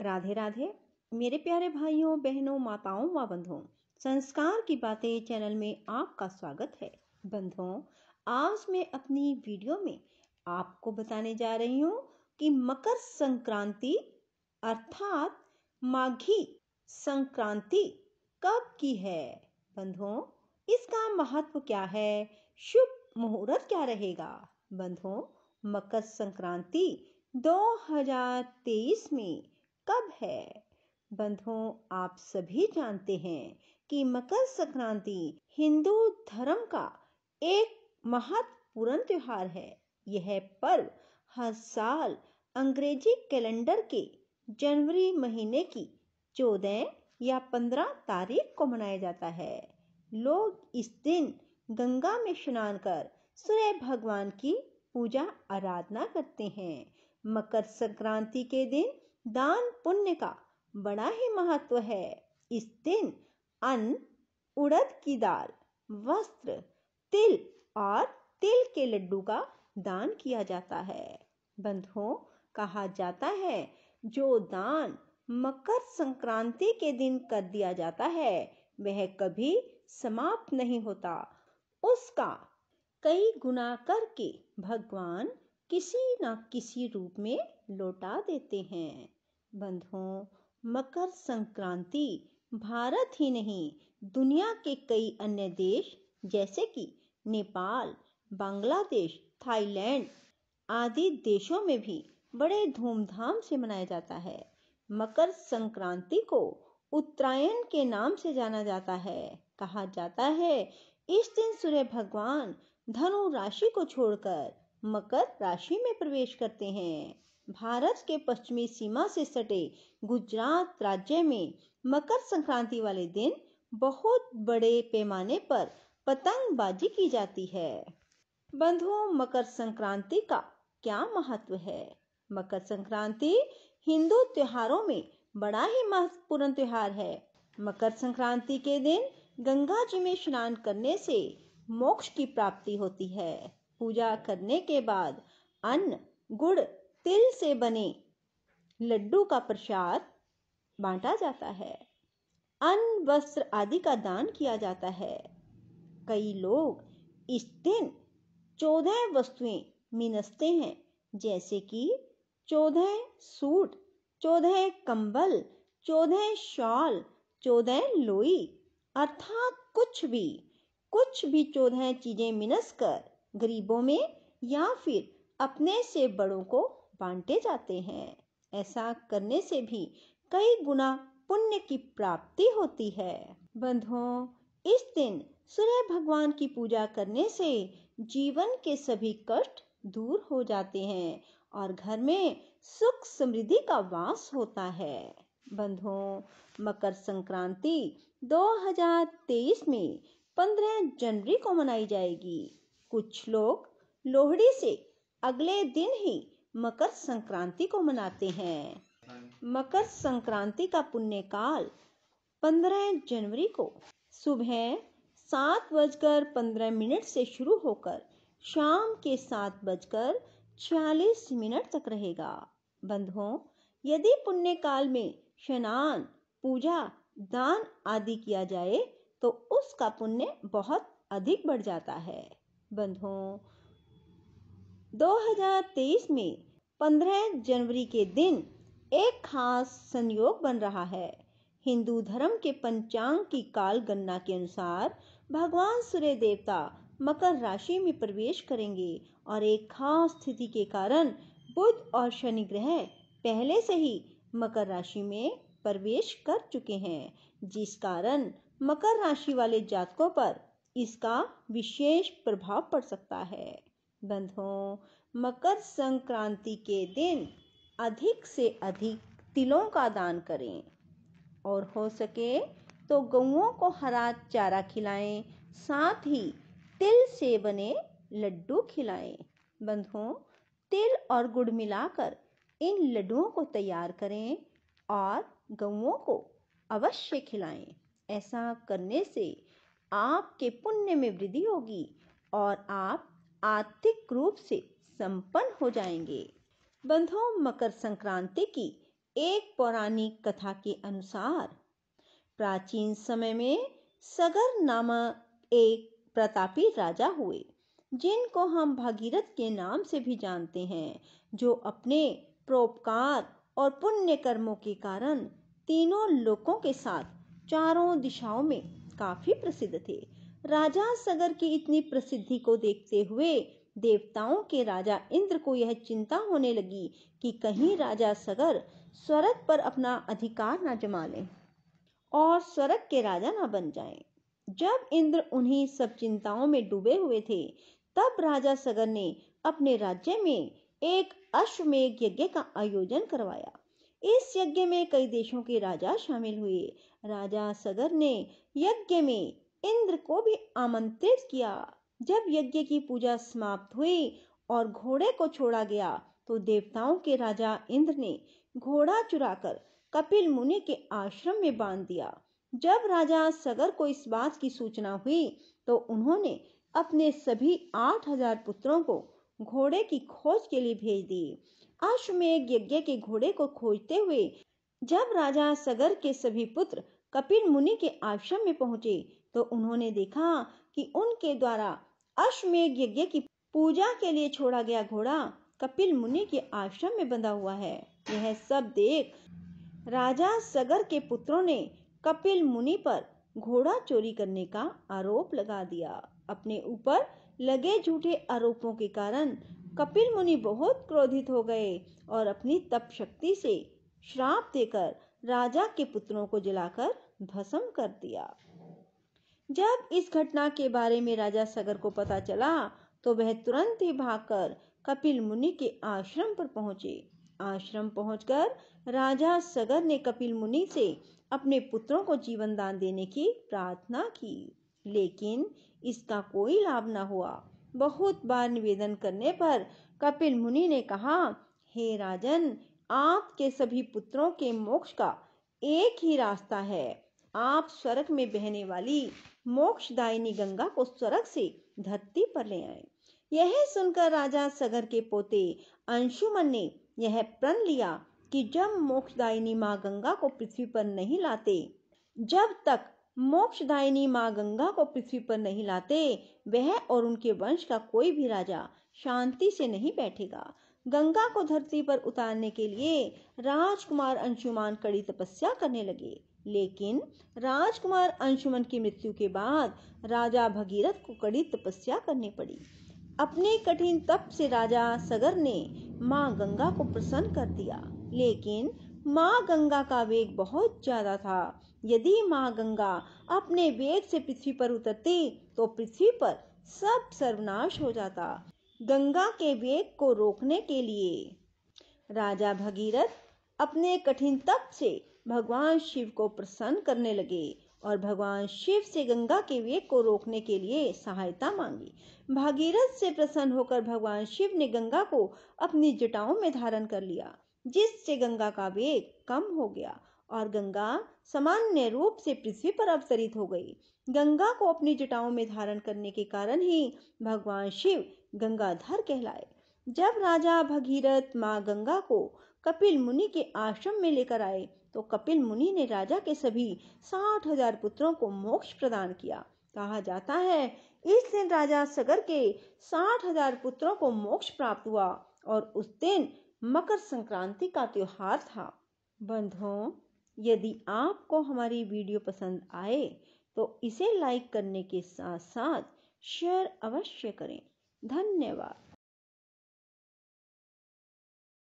राधे राधे मेरे प्यारे भाइयों बहनों माताओं व बंधुओं संस्कार की बातें चैनल में आपका स्वागत है बंधुओं आज मैं अपनी वीडियो में आपको बताने जा रही हूँ कि मकर संक्रांति अर्थात माघी संक्रांति कब की है बंधुओं इसका महत्व क्या है शुभ मुहूर्त क्या रहेगा बंधुओं मकर संक्रांति 2023 में कब है बंधुओं आप सभी जानते हैं कि मकर संक्रांति हिंदू धर्म का एक महत्वपूर्ण त्योहार है यह पर्व हर साल अंग्रेजी कैलेंडर के जनवरी महीने की चौदह या पंद्रह तारीख को मनाया जाता है लोग इस दिन गंगा में स्नान कर सूर्य भगवान की पूजा आराधना करते हैं मकर संक्रांति के दिन दान पुण्य का बड़ा ही महत्व है इस दिन अन्न उड़द की दाल वस्त्र तिल और तिल के लड्डू का दान किया जाता है बंधुओं कहा जाता है जो दान मकर संक्रांति के दिन कर दिया जाता है वह कभी समाप्त नहीं होता उसका कई गुना करके भगवान किसी न किसी रूप में लौटा देते हैं बंधुओं मकर संक्रांति भारत ही नहीं दुनिया के कई अन्य देश जैसे कि नेपाल बांग्लादेश थाईलैंड आदि देशों में भी बड़े धूमधाम से मनाया जाता है मकर संक्रांति को उत्तरायण के नाम से जाना जाता है कहा जाता है इस दिन सूर्य भगवान धनु राशि को छोड़कर मकर राशि में प्रवेश करते हैं भारत के पश्चिमी सीमा से सटे गुजरात राज्य में मकर संक्रांति वाले दिन बहुत बड़े पैमाने पर पतंगबाजी की जाती है बंधुओं मकर संक्रांति का क्या महत्व है मकर संक्रांति हिंदू त्योहारों में बड़ा ही महत्वपूर्ण त्योहार है मकर संक्रांति के दिन गंगा जी में स्नान करने से मोक्ष की प्राप्ति होती है पूजा करने के बाद अन्न गुड़ तिल से बने लड्डू का प्रसाद बांटा जाता है अन्न वस्त्र आदि का दान किया जाता है कई लोग इस दिन चौदह वस्तुएं मिनसते हैं जैसे कि चौदह सूट चौदह कंबल चौदह शॉल चौदह लोई अर्थात कुछ भी कुछ भी चौदह चीजें मिनस कर गरीबों में या फिर अपने से बड़ों को बांटे जाते हैं ऐसा करने से भी कई गुना पुण्य की प्राप्ति होती है बंधुओं इस दिन सूर्य भगवान की पूजा करने से जीवन के सभी कष्ट दूर हो जाते हैं और घर में सुख समृद्धि का वास होता है बंधुओं मकर संक्रांति 2023 में 15 जनवरी को मनाई जाएगी कुछ लोग लोहड़ी से अगले दिन ही मकर संक्रांति को मनाते हैं मकर संक्रांति का पुण्यकाल 15 जनवरी को सुबह सात बजकर पंद्रह मिनट से शुरू होकर शाम के सात बजकर छियालीस मिनट तक रहेगा बंधुओं यदि पुण्यकाल में स्नान पूजा दान आदि किया जाए तो उसका पुण्य बहुत अधिक बढ़ जाता है बंधुओं 2023 में 15 जनवरी के दिन एक खास संयोग बन रहा है हिंदू धर्म के पंचांग की काल गणना के अनुसार भगवान सूर्य देवता मकर राशि में प्रवेश करेंगे और एक खास स्थिति के कारण बुध और शनि ग्रह पहले से ही मकर राशि में प्रवेश कर चुके हैं जिस कारण मकर राशि वाले जातकों पर इसका विशेष प्रभाव पड़ सकता है बंधुओं मकर संक्रांति के दिन अधिक से अधिक तिलों का दान करें और हो सके तो गऊओं को हरा चारा खिलाएं साथ ही तिल से बने लड्डू खिलाएं बंधुओं तिल और गुड़ मिलाकर इन लड्डुओं को तैयार करें और गऊओं को अवश्य खिलाएं ऐसा करने से आपके पुण्य में वृद्धि होगी और आप आर्थिक रूप से संपन्न हो जाएंगे बंधुओं मकर संक्रांति की एक पौराणिक कथा के अनुसार प्राचीन समय में सगर नामक एक प्रतापी राजा हुए जिनको हम भागीरथ के नाम से भी जानते हैं जो अपने प्रोपकार और पुण्य कर्मों के कारण तीनों लोकों के साथ चारों दिशाओं में काफी प्रसिद्ध थे राजा सगर की इतनी प्रसिद्धि को देखते हुए देवताओं के राजा इंद्र को यह चिंता होने लगी कि कहीं राजा सगर स्वर्ग पर अपना अधिकार न जमा लें और स्वर्ग के राजा न बन जाएं। जब इंद्र उन्हीं सब चिंताओं में डूबे हुए थे तब राजा सगर ने अपने राज्य में एक अश्वमेघ यज्ञ का आयोजन करवाया इस यज्ञ में कई देशों के राजा शामिल हुए राजा सगर ने यज्ञ में इंद्र को भी आमंत्रित किया जब यज्ञ की पूजा समाप्त हुई और घोड़े को छोड़ा गया तो देवताओं के राजा इंद्र ने घोड़ा चुराकर कपिल मुनि के आश्रम में बांध दिया जब राजा सगर को इस बात की सूचना हुई तो उन्होंने अपने सभी आठ हजार पुत्रों को घोड़े की खोज के लिए भेज दिए अश्वमेघ यज्ञ के घोड़े को खोजते हुए जब राजा सगर के सभी पुत्र कपिल मुनि के आश्रम में पहुंचे तो उन्होंने देखा कि उनके द्वारा अश्वमेघ यज्ञ की पूजा के लिए छोड़ा गया घोड़ा कपिल मुनि के आश्रम में बंधा हुआ है यह सब देख राजा सगर के पुत्रों ने कपिल मुनि पर घोड़ा चोरी करने का आरोप लगा दिया अपने ऊपर लगे झूठे आरोपों के कारण कपिल मुनि बहुत क्रोधित हो गए और अपनी तप शक्ति से श्राप देकर राजा के पुत्रों को जलाकर भस्म कर दिया जब इस घटना के बारे में राजा सगर को पता चला तो वह तुरंत ही भागकर कपिल मुनि के आश्रम पर पहुंचे आश्रम पहुंचकर राजा सगर ने कपिल मुनि से अपने पुत्रों को जीवन दान देने की प्रार्थना की लेकिन इसका कोई लाभ न हुआ बहुत बार निवेदन करने पर कपिल मुनि ने कहा हे राजन आपके सभी पुत्रों के मोक्ष का एक ही रास्ता है आप स्वर्ग में बहने वाली मोक्षदाय गंगा को स्वर्ग से धरती पर ले आए यह सुनकर राजा सगर के पोते अंशुमन ने यह प्रण लिया कि जब मोक्षदायिनी माँ गंगा को पृथ्वी पर नहीं लाते जब तक मोक्षदायिनी माँ गंगा को पृथ्वी पर नहीं लाते वह और उनके वंश का कोई भी राजा शांति से नहीं बैठेगा गंगा को धरती पर उतारने के लिए राजकुमार अंशुमान कड़ी तपस्या करने लगे लेकिन राजकुमार अंशुमन की मृत्यु के बाद राजा भगीरथ को कड़ी तपस्या करनी पड़ी अपने कठिन तप से राजा सगर ने माँ गंगा को प्रसन्न कर दिया लेकिन माँ गंगा का वेग बहुत ज्यादा था यदि माँ गंगा अपने वेग से पृथ्वी पर उतरती तो पृथ्वी पर सब सर्वनाश हो जाता गंगा के वेग को रोकने के लिए राजा भगीरथ अपने कठिन तप से भगवान शिव को प्रसन्न करने लगे और भगवान शिव से गंगा के वेग को रोकने के लिए सहायता मांगी भागीरथ से प्रसन्न होकर भगवान शिव ने गंगा को अपनी जटाओं में धारण कर लिया जिससे गंगा का वेग कम हो गया और गंगा सामान्य रूप से पृथ्वी पर अवतरित हो गई गंगा को अपनी जटाओं में धारण करने के कारण ही भगवान शिव गंगाधर कहलाए जब राजा भगीरथ माँ गंगा को कपिल मुनि के आश्रम में लेकर आए तो कपिल मुनि ने राजा के सभी साठ हजार पुत्रों को मोक्ष प्रदान किया कहा जाता है इस दिन राजा सगर के साठ हजार पुत्रों को मोक्ष प्राप्त हुआ और उस दिन मकर संक्रांति का त्योहार था बंधुओं यदि आपको हमारी वीडियो पसंद आए तो इसे लाइक करने के साथ साथ शेयर अवश्य करें धन्यवाद